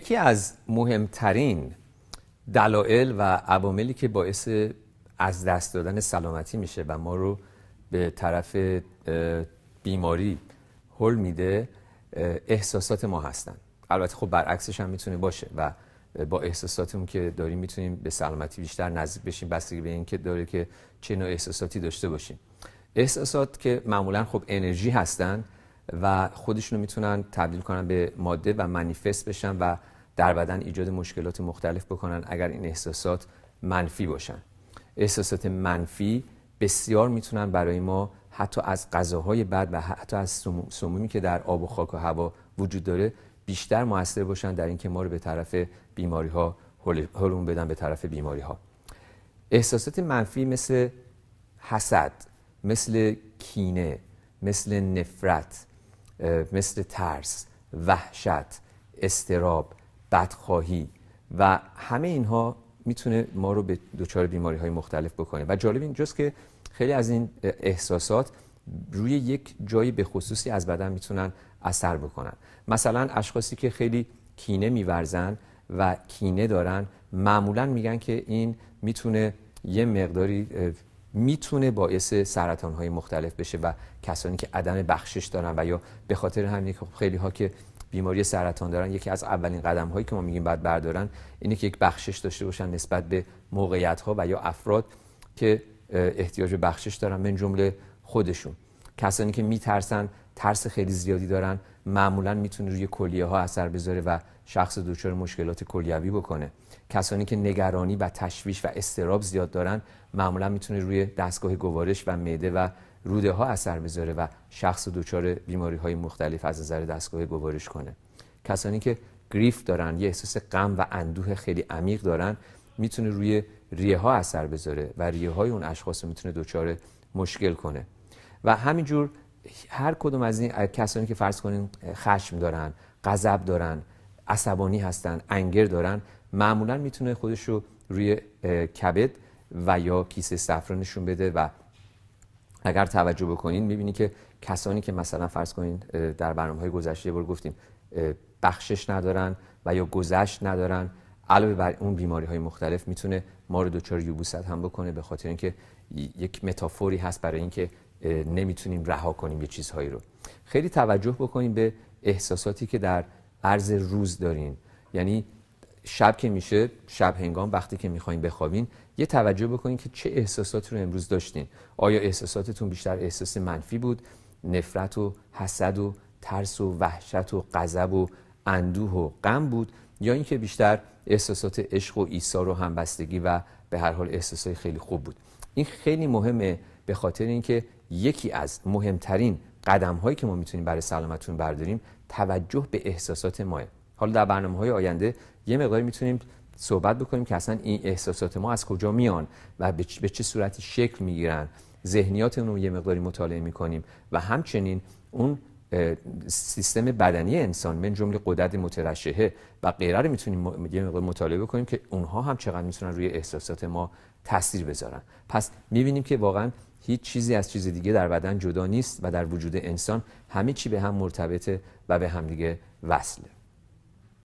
یکی از مهمترین دلایل و عواملی که باعث از دست دادن سلامتی میشه و ما رو به طرف بیماری هل میده احساسات ما هستن البته خب برعکسش هم میتونه باشه و با احساساتمون که داریم میتونیم به سلامتی بیشتر نزدیک بشیم بستگی به این که داره که چه نوع احساساتی داشته باشیم احساسات که معمولا خب انرژی هستن و خودشون میتونن تبدیل کنن به ماده و منیفست بشن و در بدن ایجاد مشکلات مختلف بکنن اگر این احساسات منفی باشن احساسات منفی بسیار میتونن برای ما حتی از غذاهای بد و حتی از سمومی که در آب و خاک و هوا وجود داره بیشتر موثر باشن در اینکه ما رو به طرف بیماری ها هلون بدن به طرف بیماری ها احساسات منفی مثل حسد مثل کینه مثل نفرت مثل ترس وحشت استراب بدخواهی و همه اینها میتونه ما رو به دچار بیماری های مختلف بکنه و جالب اینجاست که خیلی از این احساسات روی یک جایی به خصوصی از بدن میتونن اثر بکنن مثلا اشخاصی که خیلی کینه میورزن و کینه دارن معمولا میگن که این میتونه یه مقداری میتونه باعث سرطان های مختلف بشه و کسانی که عدم بخشش دارن و یا به خاطر همین که خب خیلی ها که بیماری سرطان دارن یکی از اولین قدم هایی که ما میگیم باید بردارن اینه که یک بخشش داشته باشن نسبت به موقعیت ها و یا افراد که احتیاج به بخشش دارن من جمله خودشون کسانی که میترسن ترس خیلی زیادی دارن معمولا میتونه روی کلیه ها اثر بذاره و شخص دچار مشکلات کلیوی بکنه کسانی که نگرانی و تشویش و استراب زیاد دارن معمولا میتونه روی دستگاه گوارش و معده و روده ها اثر بذاره و شخص دچار بیماری های مختلف از نظر دستگاه گوارش کنه کسانی که گریف دارن یه احساس غم و اندوه خیلی عمیق دارن میتونه روی ریه ها اثر بذاره و ریه های اون اشخاص میتونه دچار مشکل کنه و همینجور هر کدوم از این کسانی که فرض کنین خشم دارن غضب دارن عصبانی هستن انگر دارن معمولا میتونه خودش رو روی کبد و یا کیسه صفرا نشون بده و اگر توجه بکنین میبینی که کسانی که مثلا فرض کنین در برنامه های گذشته بار گفتیم بخشش ندارن و یا گذشت ندارن علاوه بر اون بیماری های مختلف میتونه ما رو دچار یوبوست هم بکنه به خاطر اینکه یک متافوری هست برای اینکه نمیتونیم رها کنیم یه چیزهایی رو خیلی توجه بکنیم به احساساتی که در عرض روز دارین یعنی شب که میشه شب هنگام وقتی که میخواین بخوابین یه توجه بکنین که چه احساسات رو امروز داشتین آیا احساساتتون بیشتر احساس منفی بود نفرت و حسد و ترس و وحشت و غضب و اندوه و غم بود یا اینکه بیشتر احساسات عشق و ایثار و همبستگی و به هر حال احساسای خیلی خوب بود این خیلی مهمه به خاطر اینکه یکی از مهمترین قدم هایی که ما میتونیم برای سلامتون برداریم توجه به احساسات ماه حالا در برنامه های آینده یه مقداری میتونیم صحبت بکنیم که اصلا این احساسات ما از کجا میان و به چه صورتی شکل میگیرن ذهنیات یه مقداری مطالعه میکنیم و همچنین اون سیستم بدنی انسان من جمله قدرت مترشحه و غیره رو میتونیم یه مقدار مطالعه بکنیم که اونها هم چقدر میتونن روی احساسات ما تاثیر بذارن پس میبینیم که واقعا هیچ چیزی از چیز دیگه در بدن جدا نیست و در وجود انسان همه چی به هم مرتبطه و به هم دیگه وصله